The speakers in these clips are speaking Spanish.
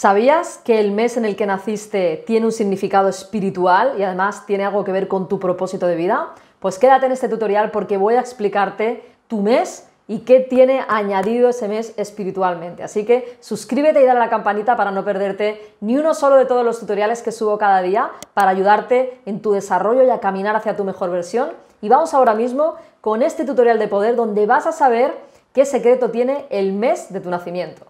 ¿Sabías que el mes en el que naciste tiene un significado espiritual y además tiene algo que ver con tu propósito de vida? Pues quédate en este tutorial porque voy a explicarte tu mes y qué tiene añadido ese mes espiritualmente. Así que suscríbete y dale a la campanita para no perderte ni uno solo de todos los tutoriales que subo cada día para ayudarte en tu desarrollo y a caminar hacia tu mejor versión. Y vamos ahora mismo con este tutorial de poder donde vas a saber qué secreto tiene el mes de tu nacimiento.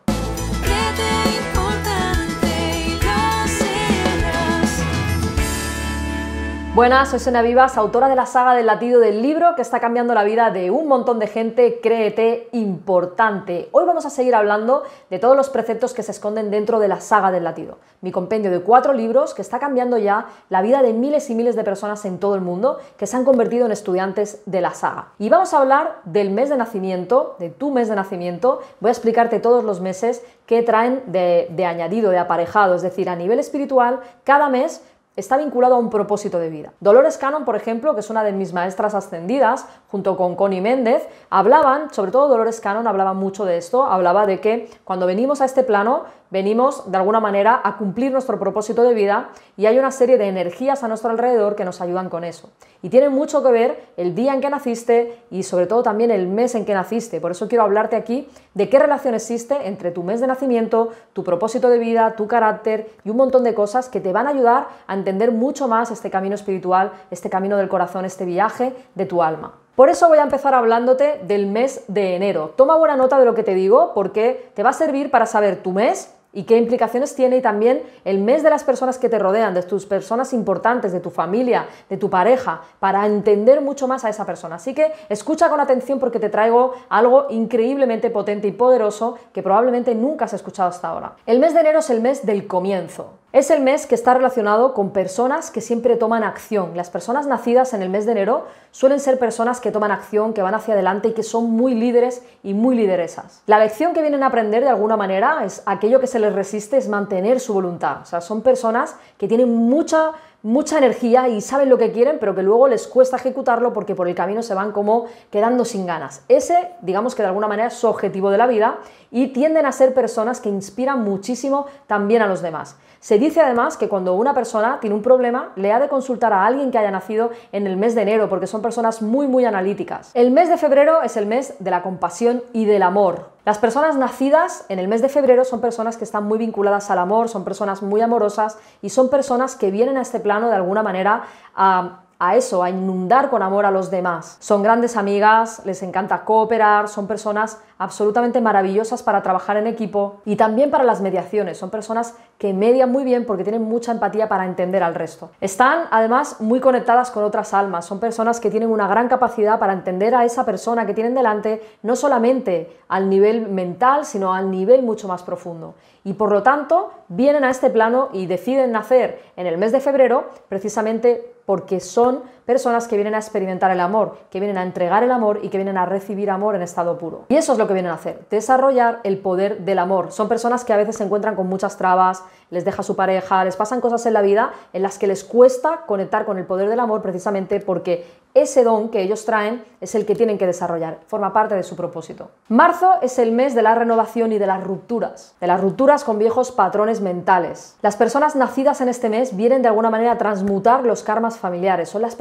Buenas, soy Sena Vivas, autora de la saga del latido del libro que está cambiando la vida de un montón de gente, créete, importante. Hoy vamos a seguir hablando de todos los preceptos que se esconden dentro de la saga del latido, mi compendio de cuatro libros que está cambiando ya la vida de miles y miles de personas en todo el mundo que se han convertido en estudiantes de la saga. Y vamos a hablar del mes de nacimiento, de tu mes de nacimiento, voy a explicarte todos los meses que traen de, de añadido, de aparejado, es decir, a nivel espiritual, cada mes está vinculado a un propósito de vida. Dolores Cannon, por ejemplo, que es una de mis maestras ascendidas, junto con Connie Méndez, hablaban, sobre todo Dolores Cannon hablaba mucho de esto, hablaba de que cuando venimos a este plano venimos de alguna manera a cumplir nuestro propósito de vida y hay una serie de energías a nuestro alrededor que nos ayudan con eso. Y tiene mucho que ver el día en que naciste y sobre todo también el mes en que naciste. Por eso quiero hablarte aquí de qué relación existe entre tu mes de nacimiento, tu propósito de vida, tu carácter y un montón de cosas que te van a ayudar a entender mucho más este camino espiritual, este camino del corazón, este viaje de tu alma. Por eso voy a empezar hablándote del mes de enero. Toma buena nota de lo que te digo porque te va a servir para saber tu mes, y qué implicaciones tiene y también el mes de las personas que te rodean, de tus personas importantes, de tu familia, de tu pareja, para entender mucho más a esa persona. Así que escucha con atención porque te traigo algo increíblemente potente y poderoso que probablemente nunca has escuchado hasta ahora. El mes de enero es el mes del comienzo. Es el mes que está relacionado con personas que siempre toman acción. Las personas nacidas en el mes de enero suelen ser personas que toman acción, que van hacia adelante y que son muy líderes y muy lideresas. La lección que vienen a aprender de alguna manera es aquello que se les resiste es mantener su voluntad. O sea, son personas que tienen mucha, mucha energía y saben lo que quieren, pero que luego les cuesta ejecutarlo porque por el camino se van como quedando sin ganas. Ese, digamos que de alguna manera es su objetivo de la vida y tienden a ser personas que inspiran muchísimo también a los demás. Se dice además que cuando una persona tiene un problema, le ha de consultar a alguien que haya nacido en el mes de enero, porque son personas muy, muy analíticas. El mes de febrero es el mes de la compasión y del amor. Las personas nacidas en el mes de febrero son personas que están muy vinculadas al amor, son personas muy amorosas y son personas que vienen a este plano de alguna manera a a eso, a inundar con amor a los demás. Son grandes amigas, les encanta cooperar, son personas absolutamente maravillosas para trabajar en equipo y también para las mediaciones. Son personas que median muy bien porque tienen mucha empatía para entender al resto. Están además muy conectadas con otras almas. Son personas que tienen una gran capacidad para entender a esa persona que tienen delante, no solamente al nivel mental, sino al nivel mucho más profundo. Y por lo tanto, vienen a este plano y deciden nacer en el mes de febrero precisamente porque son personas que vienen a experimentar el amor, que vienen a entregar el amor y que vienen a recibir amor en estado puro. Y eso es lo que vienen a hacer, desarrollar el poder del amor. Son personas que a veces se encuentran con muchas trabas, les deja su pareja, les pasan cosas en la vida en las que les cuesta conectar con el poder del amor precisamente porque ese don que ellos traen es el que tienen que desarrollar, forma parte de su propósito. Marzo es el mes de la renovación y de las rupturas, de las rupturas con viejos patrones mentales. Las personas nacidas en este mes vienen de alguna manera a transmutar los karmas familiares, son las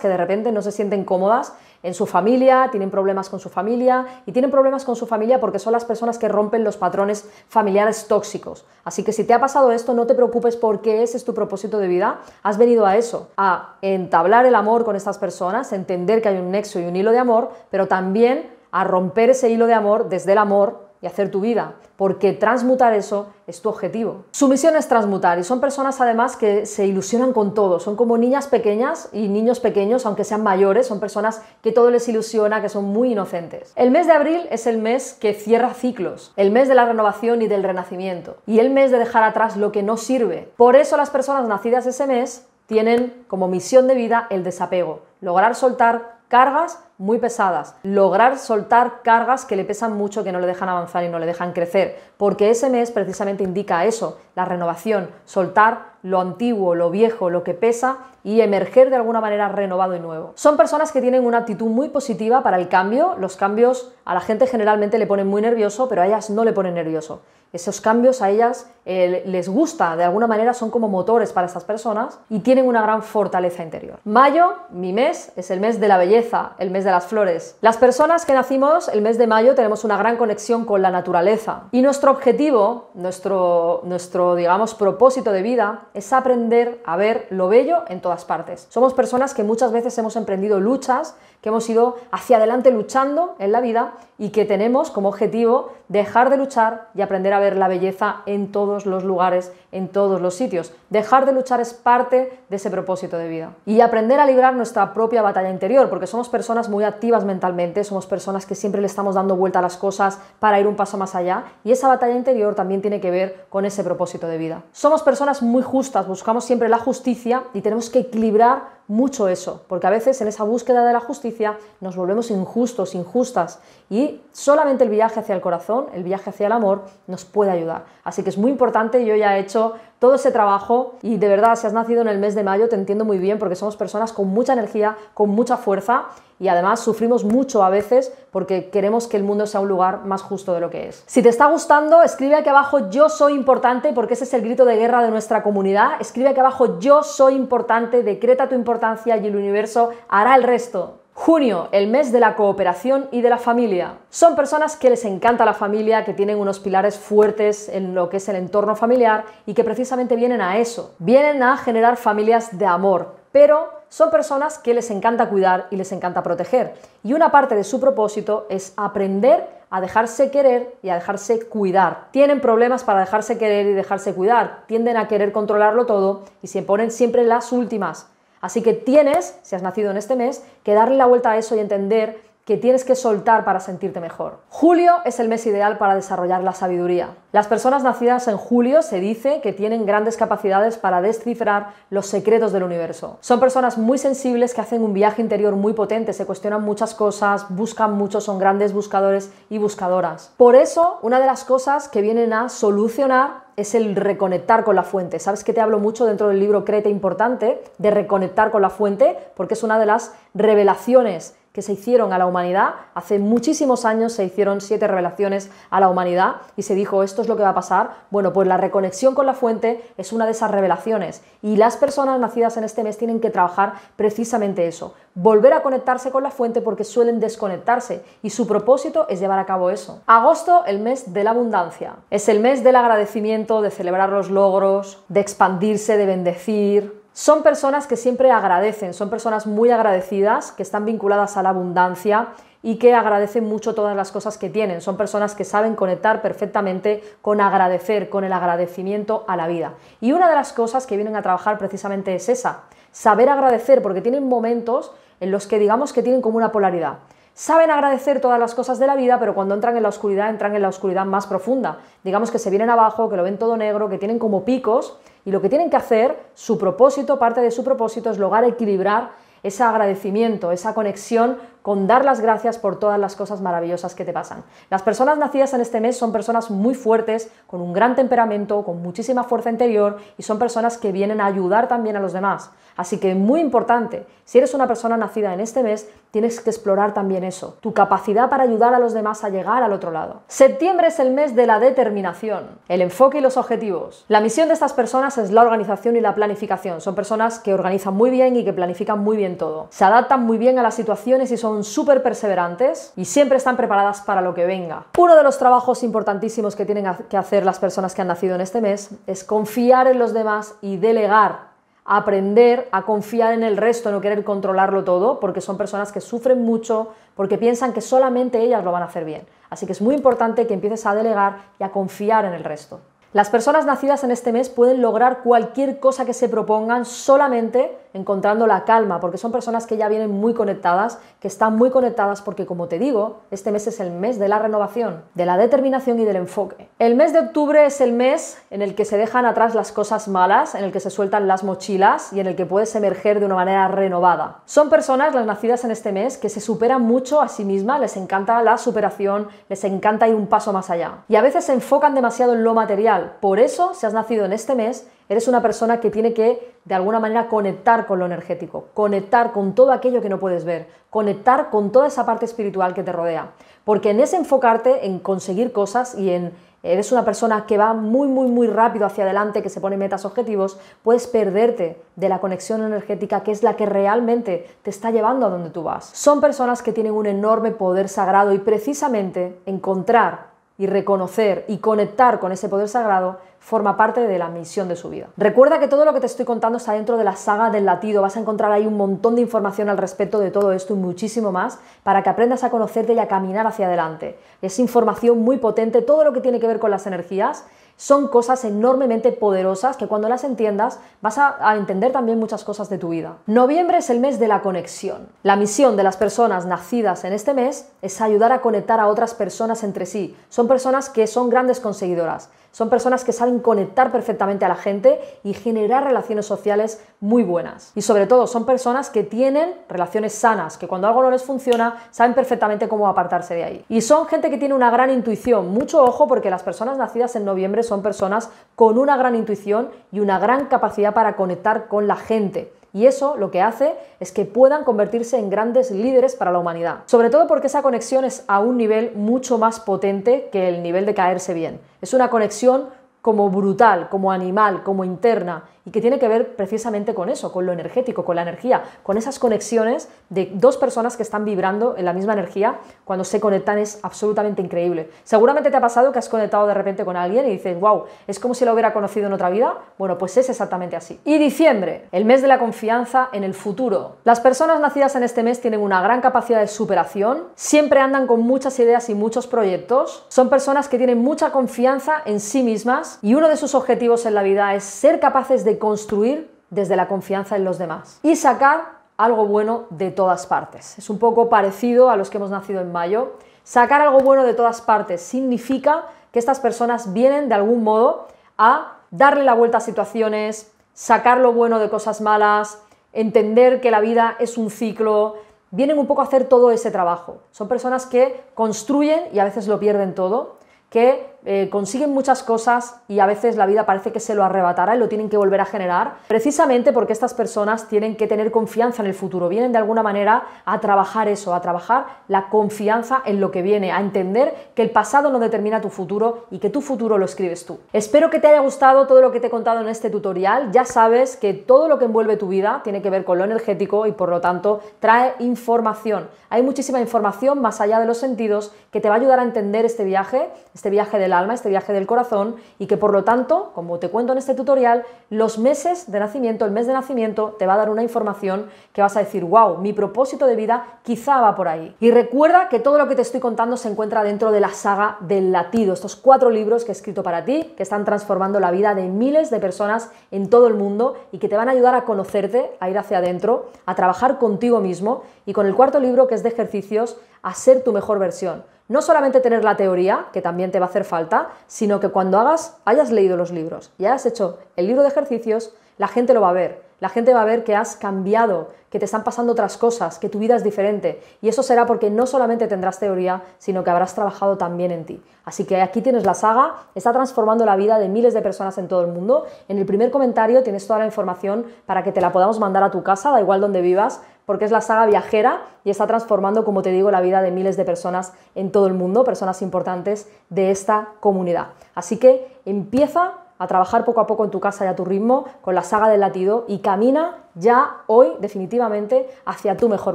que de repente no se sienten cómodas en su familia, tienen problemas con su familia y tienen problemas con su familia porque son las personas que rompen los patrones familiares tóxicos. Así que si te ha pasado esto, no te preocupes porque ese es tu propósito de vida. Has venido a eso, a entablar el amor con estas personas, entender que hay un nexo y un hilo de amor, pero también a romper ese hilo de amor desde el amor hacer tu vida, porque transmutar eso es tu objetivo. Su misión es transmutar y son personas además que se ilusionan con todo, son como niñas pequeñas y niños pequeños, aunque sean mayores, son personas que todo les ilusiona, que son muy inocentes. El mes de abril es el mes que cierra ciclos, el mes de la renovación y del renacimiento, y el mes de dejar atrás lo que no sirve. Por eso las personas nacidas ese mes tienen como misión de vida el desapego, lograr soltar cargas muy pesadas, lograr soltar cargas que le pesan mucho, que no le dejan avanzar y no le dejan crecer, porque ese mes precisamente indica eso, la renovación, soltar lo antiguo, lo viejo, lo que pesa y emerger de alguna manera renovado y nuevo. Son personas que tienen una actitud muy positiva para el cambio. Los cambios a la gente generalmente le ponen muy nervioso, pero a ellas no le ponen nervioso. Esos cambios a ellas eh, les gusta, de alguna manera son como motores para esas personas y tienen una gran fortaleza interior. Mayo, mi mes, es el mes de la belleza, el mes de las flores. Las personas que nacimos el mes de mayo tenemos una gran conexión con la naturaleza y nuestro objetivo, nuestro, nuestro digamos, propósito de vida es aprender a ver lo bello en todas partes. Somos personas que muchas veces hemos emprendido luchas, que hemos ido hacia adelante luchando en la vida y que tenemos como objetivo dejar de luchar y aprender a ver la belleza en todos los lugares, en todos los sitios. Dejar de luchar es parte de ese propósito de vida. Y aprender a librar nuestra propia batalla interior, porque somos personas muy activas mentalmente, somos personas que siempre le estamos dando vuelta a las cosas para ir un paso más allá y esa batalla interior también tiene que ver con ese propósito de vida. Somos personas muy justas buscamos siempre la justicia y tenemos que equilibrar mucho eso, porque a veces en esa búsqueda de la justicia nos volvemos injustos, injustas, y solamente el viaje hacia el corazón, el viaje hacia el amor, nos puede ayudar. Así que es muy importante, yo ya he hecho todo ese trabajo y de verdad, si has nacido en el mes de mayo, te entiendo muy bien, porque somos personas con mucha energía, con mucha fuerza, y además sufrimos mucho a veces porque queremos que el mundo sea un lugar más justo de lo que es. Si te está gustando, escribe aquí abajo yo soy importante, porque ese es el grito de guerra de nuestra comunidad. Escribe aquí abajo yo soy importante, decreta tu importancia y el universo hará el resto. Junio, el mes de la cooperación y de la familia. Son personas que les encanta la familia, que tienen unos pilares fuertes en lo que es el entorno familiar y que precisamente vienen a eso. Vienen a generar familias de amor, pero son personas que les encanta cuidar y les encanta proteger. Y una parte de su propósito es aprender a dejarse querer y a dejarse cuidar. Tienen problemas para dejarse querer y dejarse cuidar. Tienden a querer controlarlo todo y se ponen siempre las últimas. Así que tienes, si has nacido en este mes, que darle la vuelta a eso y entender que tienes que soltar para sentirte mejor. Julio es el mes ideal para desarrollar la sabiduría. Las personas nacidas en julio se dice que tienen grandes capacidades para descifrar los secretos del universo. Son personas muy sensibles que hacen un viaje interior muy potente, se cuestionan muchas cosas, buscan mucho, son grandes buscadores y buscadoras. Por eso, una de las cosas que vienen a solucionar es el reconectar con la fuente. Sabes que te hablo mucho dentro del libro Crete Importante de reconectar con la fuente porque es una de las revelaciones que se hicieron a la humanidad. Hace muchísimos años se hicieron siete revelaciones a la humanidad y se dijo esto es lo que va a pasar. Bueno, pues la reconexión con la fuente es una de esas revelaciones y las personas nacidas en este mes tienen que trabajar precisamente eso, volver a conectarse con la fuente porque suelen desconectarse y su propósito es llevar a cabo eso. Agosto, el mes de la abundancia. Es el mes del agradecimiento, de celebrar los logros, de expandirse, de bendecir, son personas que siempre agradecen, son personas muy agradecidas, que están vinculadas a la abundancia y que agradecen mucho todas las cosas que tienen. Son personas que saben conectar perfectamente con agradecer, con el agradecimiento a la vida. Y una de las cosas que vienen a trabajar precisamente es esa, saber agradecer, porque tienen momentos en los que digamos que tienen como una polaridad. Saben agradecer todas las cosas de la vida, pero cuando entran en la oscuridad, entran en la oscuridad más profunda. Digamos que se vienen abajo, que lo ven todo negro, que tienen como picos y lo que tienen que hacer, su propósito, parte de su propósito es lograr equilibrar ese agradecimiento, esa conexión con dar las gracias por todas las cosas maravillosas que te pasan. Las personas nacidas en este mes son personas muy fuertes, con un gran temperamento, con muchísima fuerza interior y son personas que vienen a ayudar también a los demás. Así que muy importante, si eres una persona nacida en este mes, tienes que explorar también eso, tu capacidad para ayudar a los demás a llegar al otro lado. Septiembre es el mes de la determinación, el enfoque y los objetivos. La misión de estas personas es la organización y la planificación. Son personas que organizan muy bien y que planifican muy bien todo. Se adaptan muy bien a las situaciones y son super súper perseverantes y siempre están preparadas para lo que venga. Uno de los trabajos importantísimos que tienen que hacer las personas que han nacido en este mes es confiar en los demás y delegar aprender a confiar en el resto, no querer controlarlo todo, porque son personas que sufren mucho, porque piensan que solamente ellas lo van a hacer bien. Así que es muy importante que empieces a delegar y a confiar en el resto. Las personas nacidas en este mes pueden lograr cualquier cosa que se propongan solamente encontrando la calma, porque son personas que ya vienen muy conectadas, que están muy conectadas porque, como te digo, este mes es el mes de la renovación, de la determinación y del enfoque. El mes de octubre es el mes en el que se dejan atrás las cosas malas, en el que se sueltan las mochilas y en el que puedes emerger de una manera renovada. Son personas, las nacidas en este mes, que se superan mucho a sí mismas, les encanta la superación, les encanta ir un paso más allá. Y a veces se enfocan demasiado en lo material, por eso, si has nacido en este mes, Eres una persona que tiene que, de alguna manera, conectar con lo energético, conectar con todo aquello que no puedes ver, conectar con toda esa parte espiritual que te rodea. Porque en ese enfocarte en conseguir cosas y en, eres una persona que va muy, muy, muy rápido hacia adelante, que se pone metas objetivos, puedes perderte de la conexión energética que es la que realmente te está llevando a donde tú vas. Son personas que tienen un enorme poder sagrado y precisamente encontrar y reconocer y conectar con ese poder sagrado forma parte de la misión de su vida. Recuerda que todo lo que te estoy contando está dentro de la saga del latido, vas a encontrar ahí un montón de información al respecto de todo esto y muchísimo más para que aprendas a conocerte y a caminar hacia adelante. Es información muy potente, todo lo que tiene que ver con las energías son cosas enormemente poderosas que cuando las entiendas vas a, entender también muchas cosas de tu vida. Noviembre es el mes de la conexión. La misión de las personas nacidas en este mes es ayudar a conectar a otras personas entre sí. Son personas que son grandes conseguidoras. Son personas que saben conectar perfectamente a la gente y generar relaciones sociales muy buenas. Y sobre todo son personas que tienen relaciones sanas, que cuando algo no les funciona saben perfectamente cómo apartarse de ahí. Y son gente que tiene una gran intuición. Mucho ojo porque las personas nacidas en noviembre son personas con una gran intuición y una gran capacidad para conectar con la gente y eso lo que hace es que puedan convertirse en grandes líderes para la humanidad. Sobre todo porque esa conexión es a un nivel mucho más potente que el nivel de caerse bien. Es una conexión como brutal, como animal, como interna, y que tiene que ver precisamente con eso, con lo energético, con la energía, con esas conexiones de dos personas que están vibrando en la misma energía, cuando se conectan es absolutamente increíble. Seguramente te ha pasado que has conectado de repente con alguien y dices, wow, es como si lo hubiera conocido en otra vida. Bueno, pues es exactamente así. Y diciembre, el mes de la confianza en el futuro. Las personas nacidas en este mes tienen una gran capacidad de superación, siempre andan con muchas ideas y muchos proyectos, son personas que tienen mucha confianza en sí mismas, y uno de sus objetivos en la vida es ser capaces de construir desde la confianza en los demás y sacar algo bueno de todas partes. Es un poco parecido a los que hemos nacido en mayo. Sacar algo bueno de todas partes significa que estas personas vienen de algún modo a darle la vuelta a situaciones, sacar lo bueno de cosas malas, entender que la vida es un ciclo, vienen un poco a hacer todo ese trabajo. Son personas que construyen y a veces lo pierden todo, que eh, consiguen muchas cosas y a veces la vida parece que se lo arrebatará y lo tienen que volver a generar, precisamente porque estas personas tienen que tener confianza en el futuro, vienen de alguna manera a trabajar eso, a trabajar la confianza en lo que viene, a entender que el pasado no determina tu futuro y que tu futuro lo escribes tú. Espero que te haya gustado todo lo que te he contado en este tutorial, ya sabes que todo lo que envuelve tu vida tiene que ver con lo energético y por lo tanto trae información. Hay muchísima información más allá de los sentidos que te va a ayudar a entender este viaje, este viaje del alma, este viaje del corazón y que por lo tanto, como te cuento en este tutorial, los meses de nacimiento, el mes de nacimiento te va a dar una información que vas a decir, wow, mi propósito de vida quizá va por ahí. Y recuerda que todo lo que te estoy contando se encuentra dentro de la saga del latido, estos cuatro libros que he escrito para ti, que están transformando la vida de miles de personas en todo el mundo y que te van a ayudar a conocerte, a ir hacia adentro, a trabajar contigo mismo y con el cuarto libro que es de ejercicios, a ser tu mejor versión. No solamente tener la teoría, que también te va a hacer falta, sino que cuando hagas, hayas leído los libros y hayas hecho el libro de ejercicios, la gente lo va a ver. La gente va a ver que has cambiado, que te están pasando otras cosas, que tu vida es diferente. Y eso será porque no solamente tendrás teoría, sino que habrás trabajado también en ti. Así que aquí tienes la saga, está transformando la vida de miles de personas en todo el mundo. En el primer comentario tienes toda la información para que te la podamos mandar a tu casa, da igual donde vivas, porque es la saga viajera y está transformando, como te digo, la vida de miles de personas en todo el mundo, personas importantes de esta comunidad. Así que empieza a trabajar poco a poco en tu casa y a tu ritmo con la saga del latido y camina ya hoy definitivamente hacia tu mejor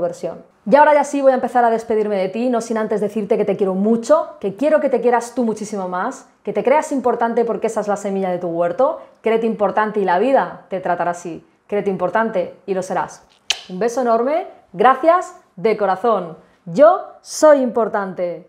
versión. Y ahora ya sí voy a empezar a despedirme de ti, no sin antes decirte que te quiero mucho, que quiero que te quieras tú muchísimo más, que te creas importante porque esa es la semilla de tu huerto, créete importante y la vida te tratará así, créete importante y lo serás. Un beso enorme, gracias de corazón. Yo soy importante.